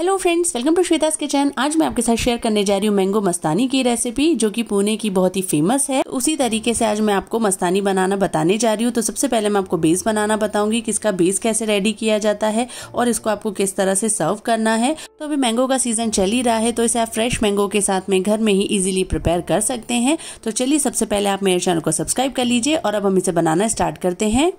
hello friends welcome to Shweta kitchen आज मैं आपके साथ शेयर करने जा रही हूँ मैंगो मस्तानी की रेसिपी जो कि पुणे की बहुत ही फेमस है उसी तरीके से आज मैं आपको मस्तानी बनाना बताने जा रही हूँ तो सबसे पहले मैं आपको बेस बनाना बताऊंगी कि इसका बेस कैसे रेडी किया जाता है और इसको आपको किस तरह से सर्व करना है तो अभी मैंगो का सीजन चल ही रहा है तो इसे आप फ्रेश मैंगो के साथ में घर में ही इजिली प्रिपेयर कर सकते हैं तो चलिए सबसे पहले आप मेरे चैनल को सब्सक्राइब कर लीजिए और अब हम इसे बनाना स्टार्ट करते हैं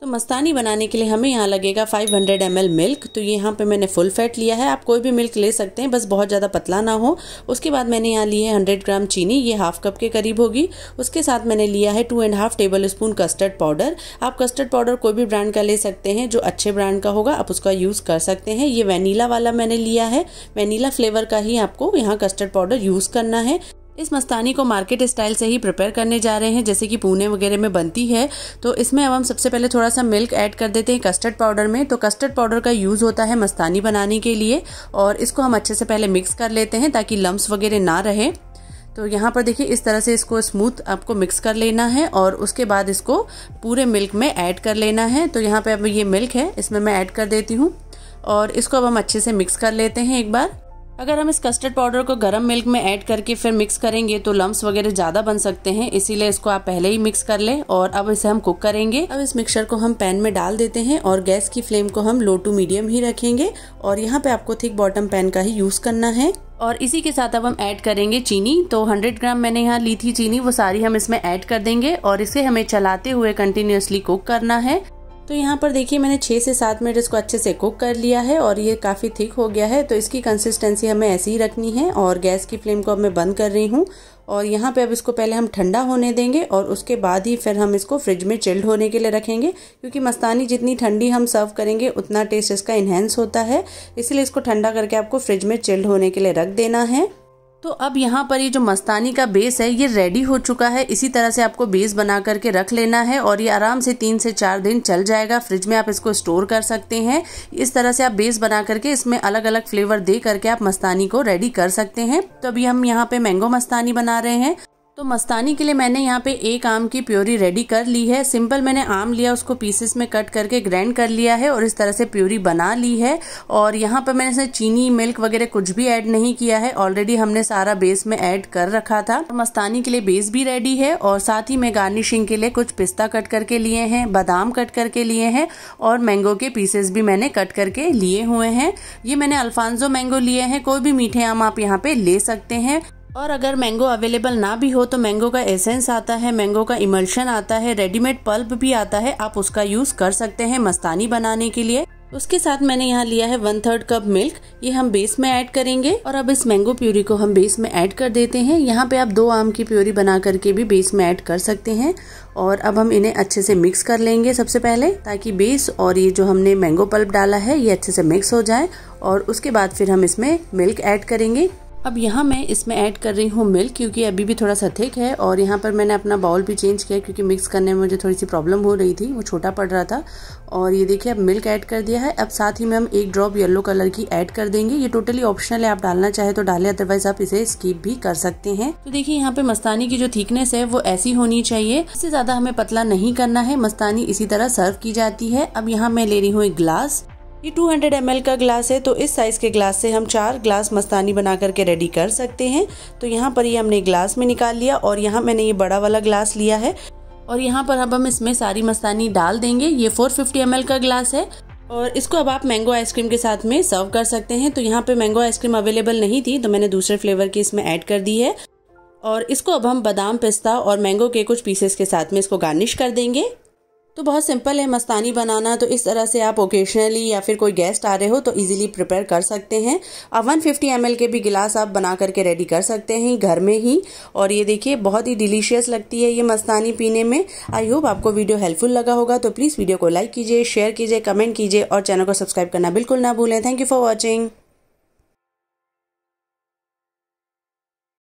तो मस्तानी बनाने के लिए हमें यहाँ लगेगा 500 हंड्रेड मिल्क तो यहाँ पे मैंने फुल फैट लिया है आप कोई भी मिल्क ले सकते हैं बस बहुत ज़्यादा पतला ना हो उसके बाद मैंने यहाँ लिए है 100 ग्राम चीनी ये हाफ कप के करीब होगी उसके साथ मैंने लिया है two and half tablespoon custard powder आप कस्टर्ड पाउडर कोई भी ब्रांड का ले सकते हैं जो अच्छे ब्रांड का होगा आप उसका यूज़ कर सकते हैं ये वेनीला वाला मैंने लिया है वेनीला फ्लेवर का ही आपको यहाँ कस्टर्ड पाउडर यूज़ करना है इस मस्तानी को मार्केट स्टाइल से ही प्रिपेयर करने जा रहे हैं जैसे कि पुणे वगैरह में बनती है तो इसमें अब हम सबसे पहले थोड़ा सा मिल्क ऐड कर देते हैं कस्टर्ड पाउडर में तो कस्टर्ड पाउडर का यूज़ होता है मस्तानी बनाने के लिए और इसको हम अच्छे से पहले मिक्स कर लेते हैं ताकि लम्ब वगैरह ना रहे तो यहाँ पर देखिए इस तरह से इसको स्मूथ आपको मिक्स कर लेना है और उसके बाद इसको पूरे मिल्क में ऐड कर लेना है तो यहाँ पर अब ये मिल्क है इसमें मैं ऐड कर देती हूँ और इसको अब हम अच्छे से मिक्स कर लेते हैं एक बार अगर हम इस कस्टर्ड पाउडर को गर्म मिल्क में ऐड करके फिर मिक्स करेंगे तो लम्स वगैरह ज़्यादा बन सकते हैं इसीलिए इसको आप पहले ही मिक्स कर लें और अब इसे हम कुक करेंगे अब इस मिक्सचर को हम पैन में डाल देते हैं और गैस की फ्लेम को हम लो टू मीडियम ही रखेंगे और यहाँ पे आपको थिक बॉटम पैन का ही यूज़ करना है और इसी के साथ अब हम ऐड करेंगे चीनी तो 100 ग्राम मैंने यहाँ ली थी चीनी वो सारी हम इसमें ऐड कर देंगे और इसे हमें चलाते हुए कंटिन्यूसली कुक करना है तो यहाँ पर देखिए मैंने छः से सात मिनट इसको अच्छे से कुक कर लिया है और ये काफ़ी थिक हो गया है तो इसकी कंसिस्टेंसी हमें ऐसी ही रखनी है और गैस की फ्लेम को अब मैं बंद कर रही हूँ और यहाँ पे अब इसको पहले हम ठंडा होने देंगे और उसके बाद ही फिर हम इसको फ्रिज में चिल्ड होने के लिए रखेंगे क्योंकि मस्तानी जितनी ठंडी हम सर्व करेंगे उतना टेस्ट इसका इन्हेंस होता है इसीलिए इसको ठंडा करके आपको फ्रिज में चिल्ड होने के लिए रख देना है तो अब यहाँ पर ये जो मस्तानी का बेस है ये रेडी हो चुका है इसी तरह से आपको बेस बना करके रख लेना है और ये आराम से तीन से चार दिन चल जाएगा फ्रिज में आप इसको स्टोर कर सकते हैं इस तरह से आप बेस बना करके इसमें अलग अलग फ्लेवर दे करके आप मस्तानी को रेडी कर सकते हैं तो अभी हम यहाँ पे मैंगो मस्तानी बना रहे हैं तो मस्तानी के लिए मैंने यहाँ पे एक आम की प्योरी रेडी कर ली है सिंपल मैंने आम लिया उसको पीसेस में कट करके ग्राइंड कर लिया है और इस तरह से प्योरी बना ली है और यहाँ पर मैंने इसमें चीनी मिल्क वगैरह कुछ भी ऐड नहीं किया है ऑलरेडी हमने सारा बेस में ऐड कर रखा था तो मस्तानी के लिए बेस भी रेडी है और साथ ही मैं गार्निशिंग के लिए कुछ पिस्ता कट करके लिए हैं बादाम कट करके लिए हैं और मैंगो के पीसेस भी मैंने कट करके लिए हुए हैं ये मैंने अल्फांजो मैंगो लिए हैं कोई भी मीठे आम आप यहाँ पे ले सकते हैं और अगर मैंगो अवेलेबल ना भी हो तो मैंगो का एसेंस आता है मैंगो का इमल्शन आता है रेडीमेड पल्प भी आता है आप उसका यूज कर सकते हैं मस्तानी बनाने के लिए उसके साथ मैंने यहाँ लिया है वन थर्ड कप मिल्क ये हम बेस में ऐड करेंगे और अब इस मैंगो प्यूरी को हम बेस में ऐड कर देते हैं यहाँ पे आप दो आम की प्यूरी बना करके भी बेस में ऐड कर सकते हैं और अब हम इन्हें अच्छे से मिक्स कर लेंगे सबसे पहले ताकि बेस और ये जो हमने मैंगो पल्प डाला है ये अच्छे से मिक्स हो जाए और उसके बाद फिर हम इसमें मिल्क ऐड करेंगे अब यहाँ मैं इसमें ऐड कर रही हूँ मिल्क क्योंकि अभी भी थोड़ा सा थिक है और यहाँ पर मैंने अपना बाउल भी चेंज किया क्योंकि मिक्स करने में मुझे थोड़ी सी प्रॉब्लम हो रही थी वो छोटा पड़ रहा था और ये देखिए अब मिल्क ऐड कर दिया है अब साथ ही में हम एक ड्रॉप येलो कलर की ऐड कर देंगे ये टोटली ऑप्शनल है आप डालना चाहे तो डालें अदरवाइज आप इसे स्कीप भी कर सकते हैं तो देखिए यहाँ पे मस्तानी की जो थिकनेस है वो ऐसी होनी चाहिए इससे ज्यादा हमें पतला नहीं करना है मस्तानी इसी तरह सर्व की जाती है अब यहाँ मैं ले रही हूँ एक ग्लास ये 200 हंड्रेड का ग्लास है तो इस साइज़ के ग्लास से हम चार ग्लास मस्तानी बना करके रेडी कर सकते हैं तो यहाँ पर ये हमने ग्लास में निकाल लिया और यहाँ मैंने ये बड़ा वाला ग्लास लिया है और यहाँ पर अब हम इसमें सारी मस्तानी डाल देंगे ये 450 फिफ्टी का ग्लास है और इसको अब आप मैंगो आइसक्रीम के साथ में सर्व कर सकते हैं तो यहाँ पर मैंगो आइसक्रीम अवेलेबल नहीं थी तो मैंने दूसरे फ्लेवर की इसमें ऐड कर दी है और इसको अब हम बादाम पिस्ता और मैंगो के कुछ पीसेस के साथ में इसको गार्निश कर देंगे तो बहुत सिंपल है मस्तानी बनाना तो इस तरह से आप ओकेशनली या फिर कोई गेस्ट आ रहे हो तो इजीली प्रिपेयर कर सकते हैं अब 150 फिफ्टी के भी गिलास आप बना करके रेडी कर सकते हैं घर में ही और ये देखिए बहुत ही डिलीशियस लगती है ये मस्तानी पीने में आई होप आपको वीडियो हेल्पफुल लगा होगा तो प्लीज़ वीडियो को लाइक कीजिए शेयर कीजिए कमेंट कीजिए और चैनल को सब्सक्राइब करना बिल्कुल ना भूलें थैंक यू फॉर वॉचिंग